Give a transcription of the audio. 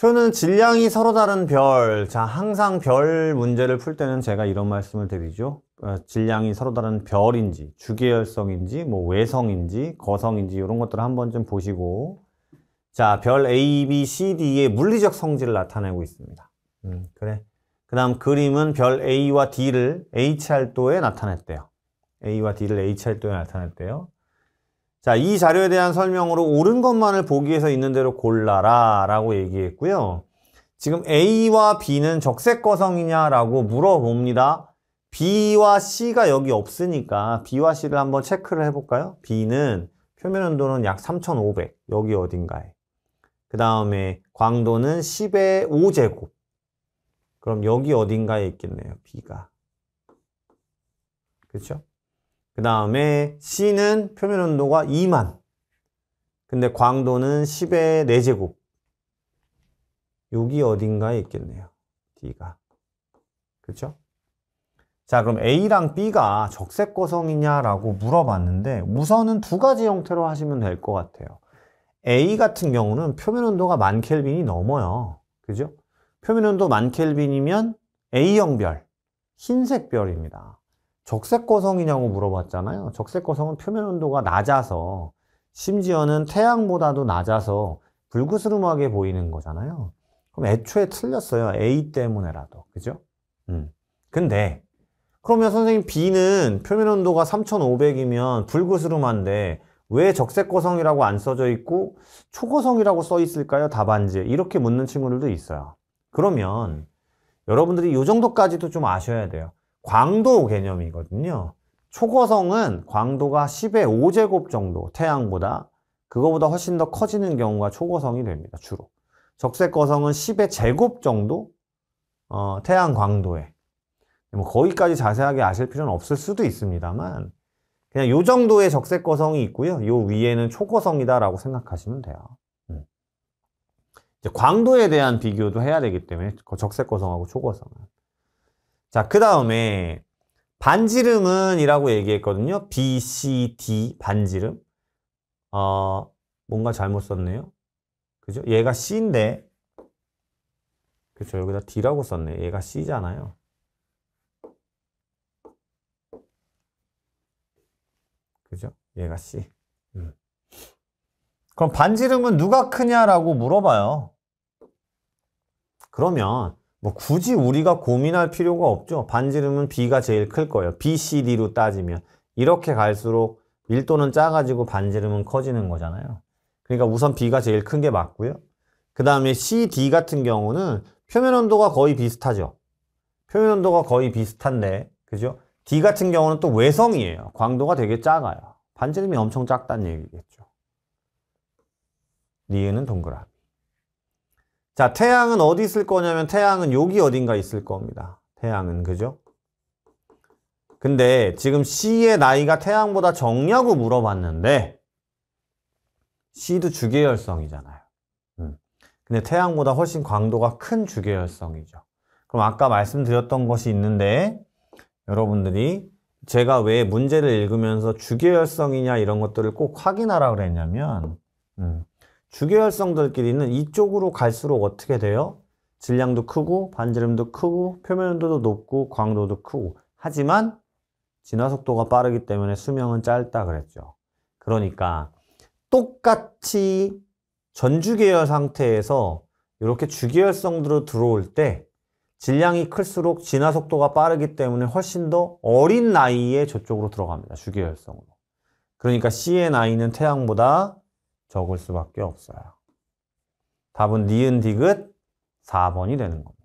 표는 질량이 서로 다른 별. 자, 항상 별 문제를 풀 때는 제가 이런 말씀을 드리죠. 어, 질량이 서로 다른 별인지, 주계열성인지, 뭐 외성인지, 거성인지 이런 것들을 한번 좀 보시고 자, 별 A, B, C, D의 물리적 성질을 나타내고 있습니다. 음, 그래. 그 다음 그림은 별 A와 D를 H알도에 나타냈대요. A와 D를 H알도에 나타냈대요. 자, 이 자료에 대한 설명으로 옳은 것만을 보기에서 있는 대로 골라라 라고 얘기했고요. 지금 A와 B는 적색 거성이냐라고 물어봅니다. B와 C가 여기 없으니까 B와 C를 한번 체크를 해볼까요? B는 표면 온도는 약 3500, 여기 어딘가에. 그 다음에 광도는 10의 5제곱. 그럼 여기 어딘가에 있겠네요, B가. 그렇죠? 그 다음에 C는 표면 온도가 2만 근데 광도는 10의 4제곱 여기 어딘가에 있겠네요 D가 그렇죠? 자 그럼 A랑 B가 적색 거성이냐라고 물어봤는데 우선은 두 가지 형태로 하시면 될 것 같아요 A 같은 경우는 표면 온도가 만 켈빈이 넘어요 그죠? 표면 온도 만 켈빈이면 A형 별, 흰색 별입니다 적색 거성이냐고 물어봤잖아요. 적색 거성은 표면 온도가 낮아서 심지어는 태양보다도 낮아서 불그스름하게 보이는 거잖아요. 그럼 애초에 틀렸어요. A 때문에라도. 그죠? 음. 근데 그러면 선생님 B는 표면 온도가 3500이면 불그스름한데 왜 적색거성이라고 안 써져 있고 초거성이라고 써 있을까요? 답안지에 이렇게 묻는 친구들도 있어요. 그러면 여러분들이 이 정도까지도 좀 아셔야 돼요. 광도 개념이거든요. 초거성은 광도가 10의 5제곱 정도 태양보다 그거보다 훨씬 더 커지는 경우가 초거성이 됩니다. 주로. 적색거성은 10의 제곱 정도 어, 태양 광도에 뭐 거기까지 자세하게 아실 필요는 없을 수도 있습니다만 그냥 요 정도의 적색거성이 있고요. 요 위에는 초거성이다라고 생각하시면 돼요. 음. 이제 광도에 대한 비교도 해야 되기 때문에 그 적색거성하고 초거성은 자, 그 다음에 반지름은 이라고 얘기했거든요. B, C, D 반지름. 어, 뭔가 잘못 썼네요. 그죠? 얘가 C인데, 그렇죠. 여기다 D라고 썼네. 얘가 C잖아요. 그죠? 얘가 C. 음. 그럼 반지름은 누가 크냐라고 물어봐요. 그러면 뭐 굳이 우리가 고민할 필요가 없죠. 반지름은 B가 제일 클 거예요. B, C, D로 따지면. 이렇게 갈수록 밀도는 작아지고 반지름은 커지는 거잖아요. 그러니까 우선 B가 제일 큰 게 맞고요. 그 다음에 C, D 같은 경우는 표면 온도가 거의 비슷하죠. 표면 온도가 거의 비슷한데, 그죠? D 같은 경우는 또 외성이에요. 광도가 되게 작아요. 반지름이 엄청 작다는 얘기겠죠. 니은은 동그라미. 자, 태양은 어디 있을 거냐면 태양은 여기 어딘가 있을 겁니다. 태양은, 그죠? 근데 지금 C의 나이가 태양보다 적냐고 물어봤는데 C도 주계열성이잖아요. 음. 근데 태양보다 훨씬 광도가 큰 주계열성이죠. 그럼 아까 말씀드렸던 것이 있는데 여러분들이 제가 왜 문제를 읽으면서 주계열성이냐 이런 것들을 꼭 확인하라 그랬냐면 음. 주계열성들끼리는 이쪽으로 갈수록 어떻게 돼요? 질량도 크고 반지름도 크고 표면 온도도 높고 광도도 크고 하지만 진화 속도가 빠르기 때문에 수명은 짧다 그랬죠. 그러니까 똑같이 전주계열 상태에서 이렇게 주계열성으로 들어올 때 질량이 클수록 진화 속도가 빠르기 때문에 훨씬 더 어린 나이에 저쪽으로 들어갑니다. 주계열성으로. 그러니까 c n i 는 태양보다 적을 수밖에 없어요. 답은 니은 디귿 4번이 되는 겁니다.